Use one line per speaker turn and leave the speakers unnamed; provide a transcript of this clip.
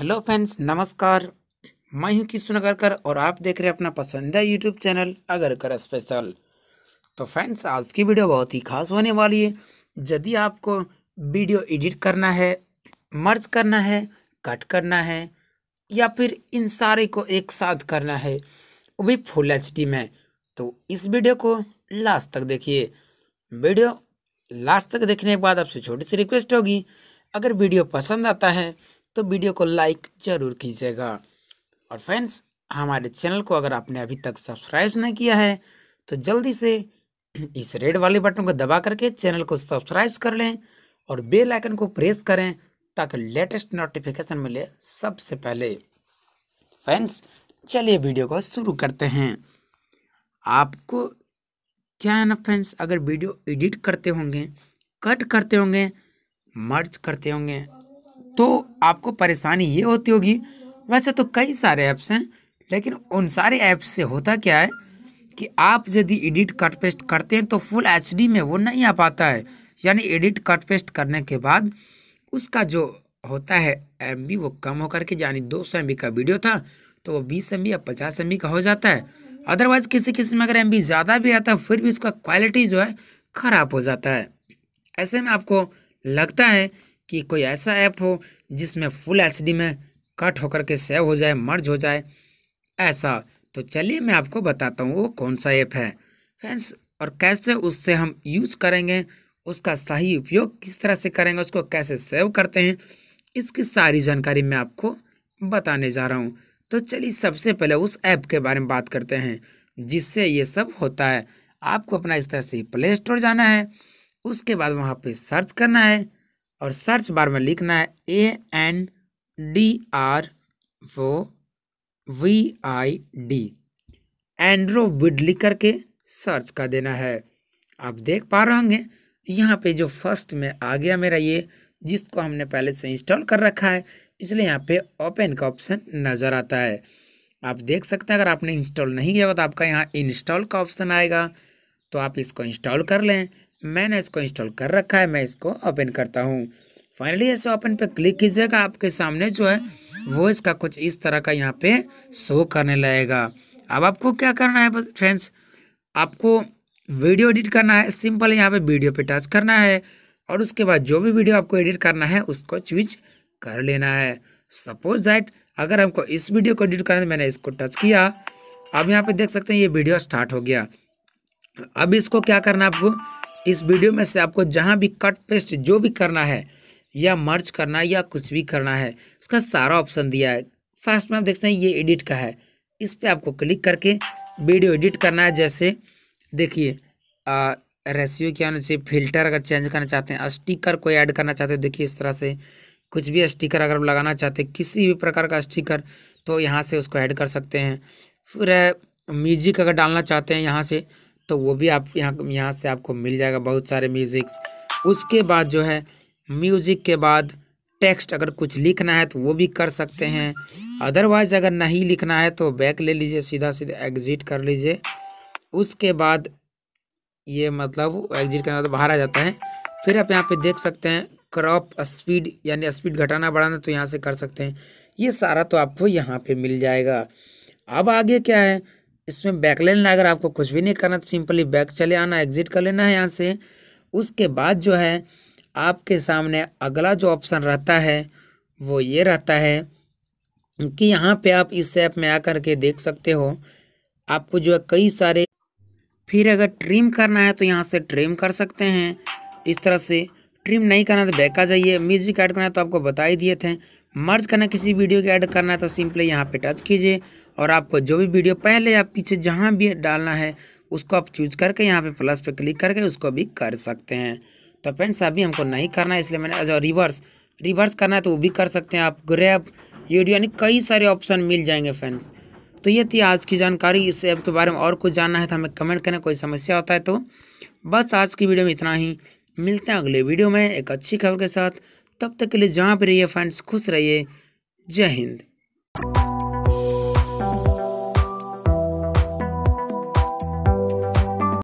hello friends नमस्कार मैं हूं किशन अगरकर और आप देख रहे हैं अपना पसंदीदा यूट्यूब चैनल अगरकर स्पेशल तो फ्रेंड्स आज की वीडियो बहुत ही खास होने वाली है यदि आपको वीडियो एडिट करना है मर्ज करना है कट करना है या फिर इन सारे को एक साथ करना है वो भी फुल एच में तो इस वीडियो को लास्ट तक देखिए वीडियो लास्ट तक देखने के बाद आपसे छोटी सी रिक्वेस्ट होगी अगर वीडियो पसंद आता है तो वीडियो को लाइक ज़रूर कीजिएगा और फ्रेंड्स हमारे चैनल को अगर आपने अभी तक सब्सक्राइब नहीं किया है तो जल्दी से इस रेड वाले बटन को दबा करके चैनल को सब्सक्राइब कर लें और बेल आइकन को प्रेस करें ताकि लेटेस्ट नोटिफिकेशन मिले सबसे पहले फ्रेंड्स चलिए वीडियो को शुरू करते हैं आपको क्या है ना फ्रेंड्स अगर वीडियो एडिट करते होंगे कट करते होंगे मर्ज करते होंगे तो आपको परेशानी ये होती होगी वैसे तो कई सारे ऐप्स हैं लेकिन उन सारे ऐप्स से होता क्या है कि आप यदि एडिट कट पेस्ट करते हैं तो फुल एच में वो नहीं आ पाता है यानी एडिट कट पेस्ट करने के बाद उसका जो होता है एम वो कम होकर के यानी दो सौ का वीडियो था तो वो बीस एम या पचास एम का हो जाता है अदरवाइज किसी किसी में अगर एम ज़्यादा भी रहता है फिर भी उसका क्वालिटी जो है ख़राब हो जाता है ऐसे में आपको लगता है कि कोई ऐसा ऐप हो जिसमें फुल एच में कट होकर के सेव हो जाए मर्ज हो जाए ऐसा तो चलिए मैं आपको बताता हूँ वो कौन सा ऐप है फ्रेंड्स और कैसे उससे हम यूज करेंगे उसका सही उपयोग किस तरह से करेंगे उसको कैसे सेव करते हैं इसकी सारी जानकारी मैं आपको बताने जा रहा हूँ तो चलिए सबसे पहले उस ऐप के बारे में बात करते हैं जिससे ये सब होता है आपको अपना इस तरह से प्ले स्टोर जाना है उसके बाद वहाँ पे सर्च करना है और सर्च बार में लिखना है A N D R O V I D AndroVid लिख करके सर्च कर देना है आप देख पा रहे होंगे यहाँ पे जो फर्स्ट में आ गया मेरा ये जिसको हमने पहले से इंस्टॉल कर रखा है इसलिए यहाँ पे ओपन का ऑप्शन नज़र आता है आप देख सकते हैं अगर आपने इंस्टॉल नहीं किया तो आपका यहाँ इंस्टॉल का ऑप्शन आएगा तो आप इसको इंस्टॉल कर लें मैंने इसको इंस्टॉल कर रखा है मैं इसको ओपन करता हूँ फाइनली ऐसे ओपन पे क्लिक कीजिएगा आपके सामने जो है वो इसका कुछ इस तरह का यहाँ पे शो करने लगेगा अब आपको क्या करना है फ्रेंड्स आपको वीडियो एडिट करना है सिंपल यहाँ पे वीडियो पे टच करना है और उसके बाद जो भी वीडियो आपको एडिट करना है उसको चूज कर लेना है सपोज दैट अगर हमको इस वीडियो को एडिट करना है मैंने इसको टच किया अब यहाँ पे देख सकते हैं ये वीडियो स्टार्ट हो गया अब इसको क्या करना है आपको इस वीडियो में से आपको जहाँ भी कट पेस्ट जो भी करना है या मर्ज करना है या कुछ भी करना है उसका सारा ऑप्शन दिया है फर्स्ट में आप देखते हैं ये एडिट का है इस पर आपको क्लिक करके वीडियो एडिट करना है जैसे देखिए रेशियो क्या होना चाहिए फिल्टर अगर चेंज करना चाहते हैं स्टिकर को ऐड करना चाहते हैं देखिए इस तरह से कुछ भी स्टिकर अगर लगाना चाहते हैं किसी भी प्रकार का स्टिकर तो यहाँ से उसको ऐड कर सकते हैं फिर म्यूजिक अगर डालना चाहते हैं यहाँ से तो वो भी आप यहाँ यहाँ से आपको मिल जाएगा बहुत सारे म्यूज़िक्स उसके बाद जो है म्यूज़िक के बाद टेक्स्ट अगर कुछ लिखना है तो वो भी कर सकते हैं अदरवाइज़ अगर नहीं लिखना है तो बैक ले लीजिए सीधा सीधा एग्ज़िट कर लीजिए उसके बाद ये मतलब एग्ज़िट करना तो बाहर आ जाता है फिर आप यहाँ पे देख सकते हैं क्रॉप स्पीड यानी स्पीड घटाना बढ़ाना तो यहाँ से कर सकते हैं ये सारा तो आपको यहाँ पे मिल जाएगा अब आगे क्या है इसमें बैक ले लेना अगर आपको कुछ भी नहीं करना तो सिंपली बैक चले आना एग्जिट कर लेना है यहाँ से उसके बाद जो है आपके सामने अगला जो ऑप्शन रहता है वो ये रहता है कि यहाँ पे आप इस ऐप में आकर के देख सकते हो आपको जो है कई सारे फिर अगर ट्रिम करना है तो यहाँ से ट्रिम कर सकते हैं इस तरह से ट्रिम नहीं करना तो बैक आ जाइए म्यूजिक ऐड करना तो आपको बता ही दिए थे मर्ज करना किसी वीडियो के ऐड करना है तो सिंपली यहाँ पे टच कीजिए और आपको जो भी वीडियो पहले या पीछे जहाँ भी डालना है उसको आप चूज करके यहाँ पे प्लस पे क्लिक करके उसको भी कर सकते हैं तो फ्रेंड्स अभी हमको नहीं करना है इसलिए मैंने जो रिवर्स रिवर्स करना है तो वो भी कर सकते हैं आप ग्रैप यूडियो यानी कई सारे ऑप्शन मिल जाएंगे फ्रेंड्स तो ये थी आज की जानकारी इस ऐप के बारे में और कुछ जानना है तो हमें कमेंट करना कोई समस्या होता है तो बस आज की वीडियो में इतना ही मिलते हैं अगले वीडियो में एक अच्छी खबर के साथ तब तक के लिए जहाँ पर रहिए फ्रेंड्स खुश रहिए जय हिंद